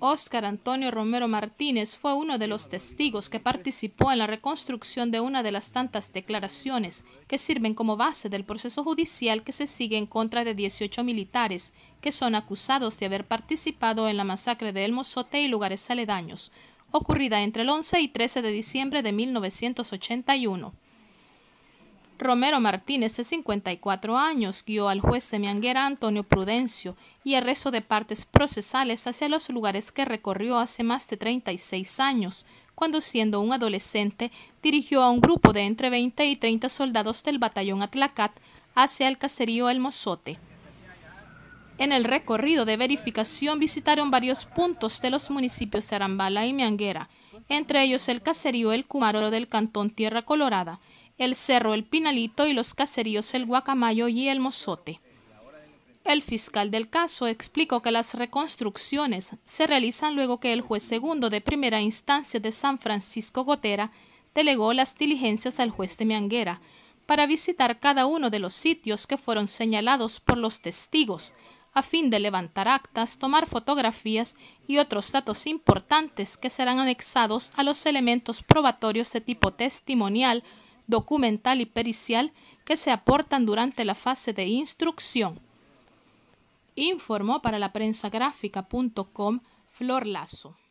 Óscar Antonio Romero Martínez fue uno de los testigos que participó en la reconstrucción de una de las tantas declaraciones que sirven como base del proceso judicial que se sigue en contra de 18 militares que son acusados de haber participado en la masacre de El Mozote y lugares aledaños, ocurrida entre el 11 y 13 de diciembre de 1981. Romero Martínez, de 54 años, guió al juez de Mianguera Antonio Prudencio y el resto de partes procesales hacia los lugares que recorrió hace más de 36 años, cuando siendo un adolescente dirigió a un grupo de entre 20 y 30 soldados del batallón Atlacat hacia el caserío El Mozote. En el recorrido de verificación visitaron varios puntos de los municipios de Arambala y Mianguera, entre ellos el caserío El Cumaro del Cantón Tierra Colorada, el Cerro El Pinalito y los caseríos El Guacamayo y El Mozote. El fiscal del caso explicó que las reconstrucciones se realizan luego que el juez segundo de primera instancia de San Francisco Gotera delegó las diligencias al juez de Mianguera para visitar cada uno de los sitios que fueron señalados por los testigos a fin de levantar actas, tomar fotografías y otros datos importantes que serán anexados a los elementos probatorios de tipo testimonial documental y pericial que se aportan durante la fase de instrucción. Informó para la prensa gráfica.com Flor Lazo.